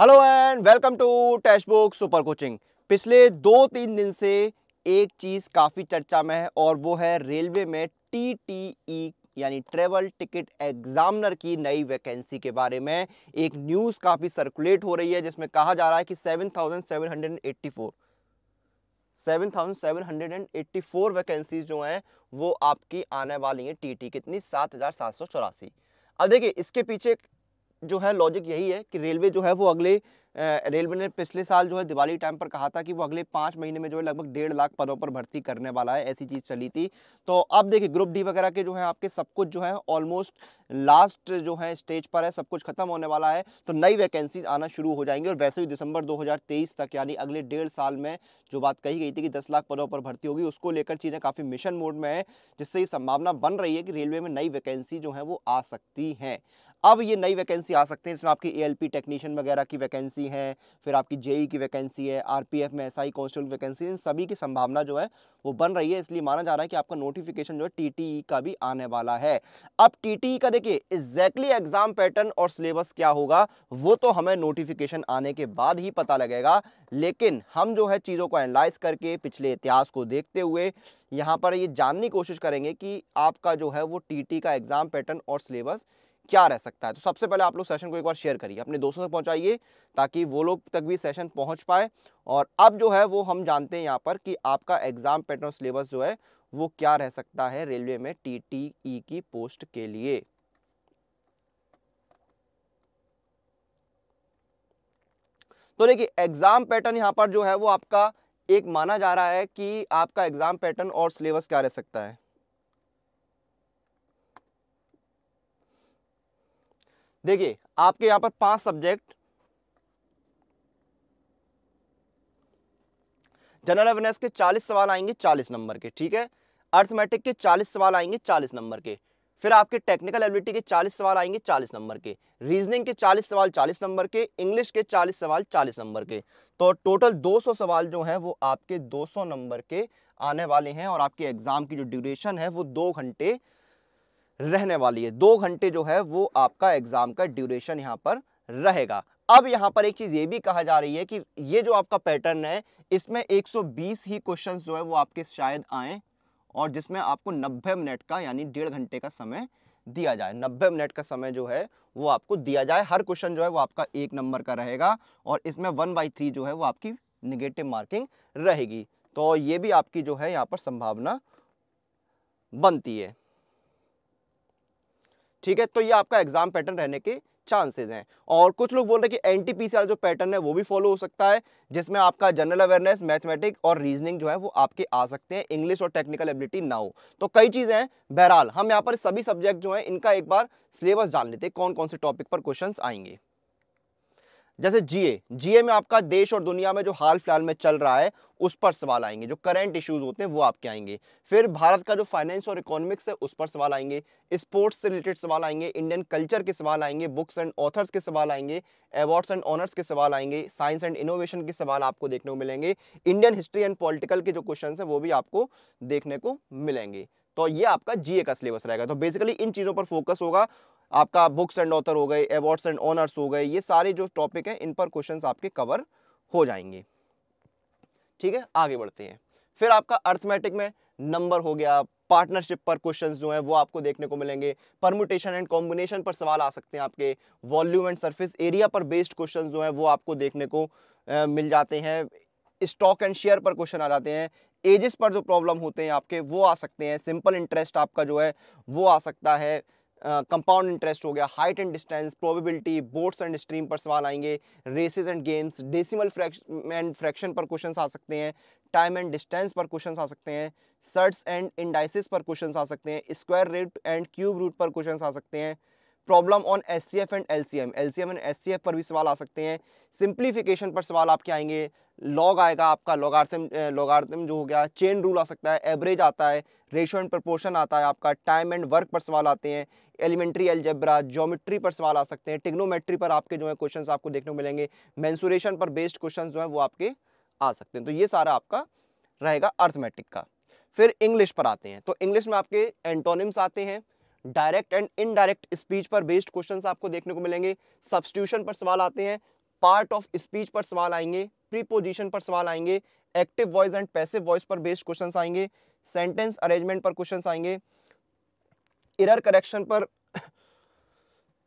hello and welcome to text book super coaching पिछले दो तीन दिन से एक चीज़ काफ़ी चर्चा में है और वो है रेलवे में टी टी ई यानी ट्रेवल टिकट एग्जामिनर की नई वैकेंसी के बारे में एक न्यूज़ काफ़ी सर्कुलेट हो रही है जिसमें कहा जा रहा है कि 7,784 7,784 वैकेंसी जो हैं वो आपकी आने वाली हैं टीटी कितनी सात हज़ार सात सौ चौरासी अब देखिए इसके पीछे जो है लॉजिक यही है कि रेलवे जो है वो अगले रेलवे ने पिछले साल जो है दिवाली टाइम पर कहा था कि वो अगले पाँच महीने में जो है लगभग डेढ़ लाख पदों पर भर्ती करने वाला है ऐसी चीज़ चली थी तो अब देखिए ग्रुप डी वगैरह के जो है आपके सब कुछ जो है ऑलमोस्ट लास्ट जो है स्टेज पर है सब कुछ खत्म होने वाला है तो नई वैकेंसीज आना शुरू हो जाएंगी और वैसे भी दिसंबर 2023 तक यानी अगले डेढ़ साल में जो बात कही गई थी कि 10 लाख पदों पर भर्ती होगी उसको लेकर चीज़ें काफ़ी मिशन मोड में है जिससे ये संभावना बन रही है कि रेलवे में नई वैकेंसी जो है वो आ सकती हैं अब ये नई वैकेंसी आ सकते हैं इसमें आपकी एएलपी टेक्नीशियन वगैरह की वैकेंसी है फिर आपकी जेई e की वैकेंसी है आरपीएफ में एसआई कॉन्स्टेबल वैकेंसी इन सभी की संभावना जो है वो बन रही है इसलिए माना जा रहा है कि आपका नोटिफिकेशन जो है ई e का भी आने वाला है अब ई e का देखिए एग्जैक्टली एग्जाम पैटर्न और सिलेबस क्या होगा वो तो हमें नोटिफिकेशन आने के बाद ही पता लगेगा लेकिन हम जो है चीज़ों को एनालाइज करके पिछले इतिहास को देखते हुए यहाँ पर ये जानने की कोशिश करेंगे कि आपका जो है वो टी का एग्ज़ाम पैटर्न और सिलेबस क्या रह सकता है तो सबसे पहले आप लोग सेशन को एक बार शेयर करिए अपने दोस्तों तक पहुंचाइए ताकि वो लोग तक भी सेशन पहुंच पाए और अब जो है वो हम जानते हैं यहाँ पर कि आपका एग्ज़ाम पैटर्न सिलेबस जो है वो क्या रह सकता है रेलवे में टी टी e की पोस्ट के लिए तो देखिए एग्ज़ाम पैटर्न यहाँ पर जो है वो आपका एक माना जा रहा है कि आपका एग्ज़ाम पैटर्न और सिलेबस क्या रह सकता है देखिए आपके यहां पर पांच सब्जेक्ट जनरल अवेयरनेस के चालीस सवाल आएंगे चालीस नंबर के ठीक है अर्थमेटिक के चालीस सवाल आएंगे चालीस नंबर के फिर आपके टेक्निकल एबिलिटी के चालीस सवाल आएंगे चालीस नंबर के रीजनिंग के चालीस सवाल चालीस नंबर के इंग्लिश के चालीस सवाल चालीस नंबर के तो टोटल दो सौ सवाल जो हैं वो आपके दो सौ नंबर के आने वाले हैं और आपके एग्ज़ाम की जो ड्यूरेशन है वो दो घंटे रहने वाली है दो घंटे जो है वो आपका एग्ज़ाम का ड्यूरेशन यहाँ पर रहेगा अब यहाँ पर एक चीज़ ये भी कहा जा रही है कि ये जो आपका पैटर्न है इसमें 120 ही क्वेश्चंस जो है वो आपके शायद आए और जिसमें आपको 90 मिनट का यानी डेढ़ घंटे का समय दिया जाए 90 मिनट का समय जो है वो आपको दिया जाए हर क्वेश्चन जो है वो आपका एक नंबर का रहेगा और इसमें वन बाई थ्री जो है वो आपकी निगेटिव मार्किंग रहेगी तो ये भी आपकी जो है यहाँ पर संभावना बनती है ठीक है तो ये आपका एग्जाम पैटर्न रहने के चांसेस हैं और कुछ लोग बोल रहे हैं कि एन जो पैटर्न है वो भी फॉलो हो सकता है जिसमें आपका जनरल अवेयरनेस मैथमेटिक और रीजनिंग जो है वो आपके आ सकते हैं इंग्लिश और टेक्निकल एबिलिटी ना हो तो कई चीज़ें हैं बहरहाल हम यहाँ पर सभी सब्जेक्ट जो हैं इनका एक बार सिलेबस जान लेते हैं कौन कौन से टॉपिक पर क्वेश्चन आएंगे जैसे जीए जीए में आपका देश और दुनिया में जो हाल फिलहाल में चल रहा है उस पर सवाल आएंगे जो करंट इश्यूज होते हैं वो आपके आएंगे फिर भारत का जो फाइनेंस और इकोनॉमिक्स है उस पर सवाल आएंगे स्पोर्ट्स से रिलेटेड सवाल आएंगे इंडियन कल्चर के सवाल आएंगे बुक्स एंड ऑथर्स के सवाल आएंगे अवार्ड्स एंड ऑनर्स के सवाल आएंगे साइंस एंड इनोवेशन के सवाल आपको देखने को मिलेंगे इंडियन हिस्ट्री एंड पॉलिटिकल के जो क्वेश्चन है वो भी आपको देखने को मिलेंगे तो ये आपका जीए का सिलेबस रहेगा तो बेसिकली इन चीज़ों पर फोकस होगा आपका बुक्स एंड ऑथर हो गए अवार्ड्स एंड ऑनर्स हो गए ये सारे जो टॉपिक हैं इन पर क्वेश्चन आपके कवर हो जाएंगे ठीक है आगे बढ़ते हैं फिर आपका अर्थमेटिक में नंबर हो गया पार्टनरशिप पर क्वेश्चंस जो हैं वो आपको देखने को मिलेंगे परमुटेशन एंड कॉम्बिनेशन पर सवाल आ सकते हैं आपके वॉल्यूम एंड सरफेस एरिया पर बेस्ड क्वेश्चंस जो हैं वो आपको देखने को ए, मिल जाते हैं स्टॉक एंड शेयर पर क्वेश्चन आ जाते हैं एजेस पर जो प्रॉब्लम होते हैं आपके वो आ सकते हैं सिंपल इंटरेस्ट आपका जो है वो आ सकता है कंपाउंड इंटरेस्ट हो गया height and distance probability boats and stream पर सवाल आएंगे races and games decimal and fraction पर क्वेश्चन आ सकते हैं टाइम एंड डिस्टेंस पर क्वेश्चन आ सकते हैं सर्ट्स एंड इंडाइसिस पर क्वेश्चन आ सकते हैं square root and cube root पर क्वेश्चन आ सकते हैं problem on S C F and L C M L C M and S C F पर भी सवाल आ सकते हैं सिंप्लीफिकेशन पर सवाल आपके आएंगे लॉग आएगा आपका लॉगार्थम लॉगार्थम जो हो गया चेन रूल आ सकता है एवरेज आता है रेशो एंड प्रपोर्शन आता है आपका टाइम एंड वर्क पर सवाल आते हैं एलिमेंट्री एलजेब्रा जोमेट्री पर सवाल आ सकते हैं टिग्नोमेट्री पर आपके जो है क्वेश्चन आपको देखने को मिलेंगे मैंसूरेशन पर बेस्ड क्वेश्चन जो है वो आपके आ सकते हैं तो ये सारा आपका रहेगा अर्थमेटिक का फिर इंग्लिश पर आते हैं तो इंग्लिश में आपके एंटोनिम्स आते हैं डायरेक्ट एंड इनडायरेक्ट स्पीच पर बेस्ड क्वेश्चन आपको देखने को मिलेंगे सब्सटीट्यूशन पर सवाल आते हैं पार्ट ऑफ स्पीच पर सवाल आएंगे प्रीपोजिशन पर सवाल आएंगे active voice and passive voice पर बेस्ड क्वेश्चन आएंगे सेंटेंस अरेंजमेंट पर क्वेश्चन आएंगे इरर करेक्शन पर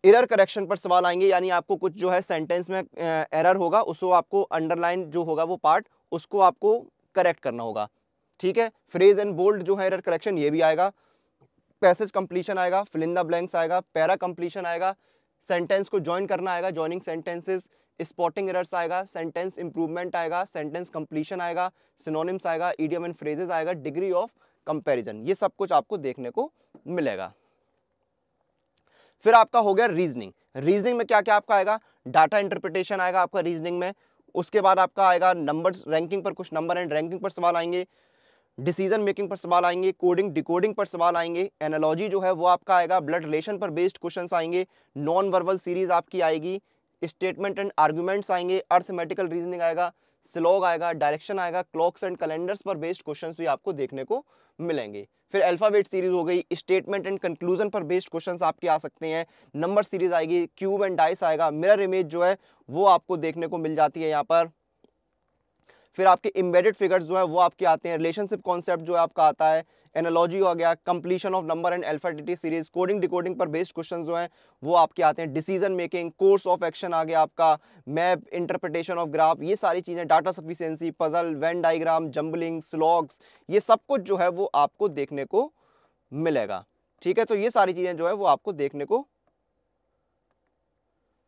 एरर करेक्शन पर सवाल आएंगे यानी आपको कुछ जो है सेंटेंस में एरर होगा उसको आपको अंडरलाइन जो होगा वो पार्ट उसको आपको करेक्ट करना होगा ठीक है फ्रेज एंड बोल्ड जो है एरर करेक्शन ये भी आएगा पैसेज कंप्लीशन आएगा फिलिंदा ब्लैंक्स आएगा पैरा कंप्लीशन आएगा सेंटेंस को ज्वाइन करना आएगा ज्वाइनिंग सेंटेंसेस स्पॉटिंग एरर्स आएगा सेंटेंस इंप्रूवमेंट आएगा सेंटेंस कंप्लीशन आएगा सिनोनिम्स आएगा ईडियम एंड फ्रेजेस आएगा डिग्री ऑफ कंपैरिजन ये सब कुछ आपको देखने को मिलेगा फिर आपका हो गया रीजनिंग रीजनिंग में क्या क्या आपका आएगा डाटा इंटरप्रिटेशन आएगा आपका रीजनिंग में उसके बाद आपका आएगा नंबर्स रैंकिंग पर कुछ नंबर एंड रैंकिंग पर सवाल आएंगे डिसीजन मेकिंग पर सवाल आएंगे कोडिंग डिकोडिंग पर सवाल आएंगे एनालॉजी जो है वो आपका आएगा ब्लड रिलेशन पर बेस्ड क्वेश्चन आएंगे नॉन वर्बल सीरीज आपकी आएगी स्टेटमेंट एंड आर्ग्यूमेंट्स आएंगे अर्थमेटिकल रीजनिंग आएगा स्लॉग आएगा डायरेक्शन आएगा क्लॉक्स एंड कैलेंडर्स पर बेस्ड क्वेश्चन भी आपको देखने को मिलेंगे फिर अल्फ़ाबेट सीरीज हो गई स्टेटमेंट एंड कंक्लूजन पर बेस्ड क्वेश्चंस आपके आ सकते हैं नंबर सीरीज आएगी क्यूब एंड डाइस आएगा मिरर इमेज जो है वो आपको देखने को मिल जाती है यहाँ पर फिर आपके इम्बेडेड फिगर्स जो है वो आपके आते हैं रिलेशनशिप कॉन्सेप्ट जो है आपका आता है एनालॉजी हो गया completion of number and alphabetic series coding decoding पर बेस्ड क्वेश्चन जो हैं वो आपके आते हैं decision making course of action आ गया आपका मैप इंटरप्रिटेशन ऑफ ग्राफ ये सारी चीज़ें data sufficiency puzzle Venn diagram jumbling slogs ये सब कुछ जो है वो आपको देखने को मिलेगा ठीक है तो ये सारी चीज़ें जो है वो आपको देखने को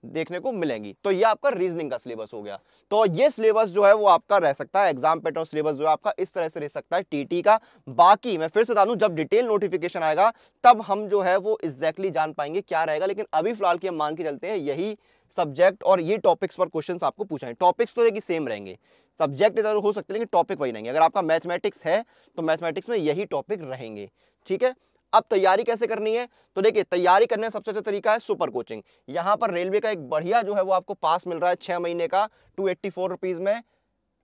देखने को मिलेंगी तो ये आपका रीजनिंग का सिलेबस हो गया तो ये सिलेबस जो है वो आपका रह सकता है एग्जाम पैटर्न सिलेबस जो है आपका इस तरह से रह सकता है टीटी का बाकी मैं फिर से बता दूं जब डिटेल नोटिफिकेशन आएगा तब हम जो है वो एग्जैक्टली exactly जान पाएंगे क्या रहेगा लेकिन अभी फिलहाल की हम मान के चलते हैं यही सब्जेक्ट और ये टॉपिक्स पर क्वेश्चन आपको है टॉपिक्स तो देखिए सेम रहेंगे सब्जेक्ट इधर हो सकते हैं लेकिन टॉपिक वही रहेंगे अगर आपका मैथमेटिक्स है तो मैथमेटिक्स में यही टॉपिक रहेंगे ठीक है अब तैयारी कैसे करनी है तो देखिए तैयारी करने का सबसे अच्छा तरीका है सुपर कोचिंग यहाँ पर रेलवे का एक बढ़िया जो है वो आपको पास मिल रहा है छः महीने का टू एट्टी फोर रुपीज़ में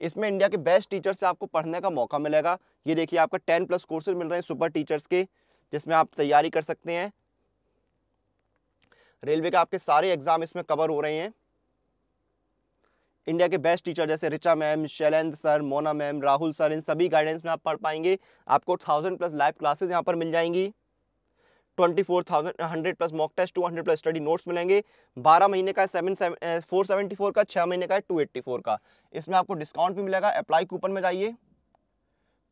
इसमें इंडिया के बेस्ट टीचर से आपको पढ़ने का मौका मिलेगा ये देखिए आपका टेन प्लस कोर्सेज मिल रहे हैं सुपर टीचर्स के जिसमें आप तैयारी कर सकते हैं रेलवे के आपके सारे एग्ज़ाम इसमें कवर हो रहे हैं इंडिया के बेस्ट टीचर जैसे Richa ma'am Shailendra sir Mona ma'am Rahul sir इन सभी गाइडेंस में आप पढ़ पाएंगे आपको थाउजेंड प्लस लाइव क्लासेस यहाँ पर मिल जाएंगी twenty four thousand hundred plus mock test two hundred plus study notes मिलेंगे बारह महीने का सेवन फोर सेवेंटी फोर का छः महीने का है टू एट्टी फोर का इसमें आपको डिस्काउंट भी मिलेगा अप्लाई कूपन में जाइए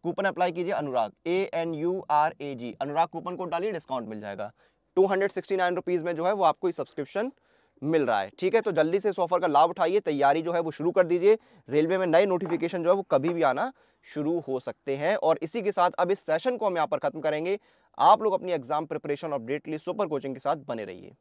कूपन अप्लाई कीजिए Anurag A N U R A G Anurag coupon को डालिए डिस्काउंट मिल जाएगा two hundred sixty nine rupees में जो है वो आपको सब्सक्रिप्शन मिल रहा है ठीक है तो जल्दी से इस ऑफर का लाभ उठाइए तैयारी जो है वो शुरू कर दीजिए रेलवे में नए नोटिफिकेशन जो है वो कभी भी आना शुरू हो सकते हैं और इसी के साथ अब इस सेशन को हम यहाँ पर खत्म करेंगे आप लोग अपनी एग्जाम प्रिपरेशन अपडेट के लिए सुपर कोचिंग के साथ बने रहिए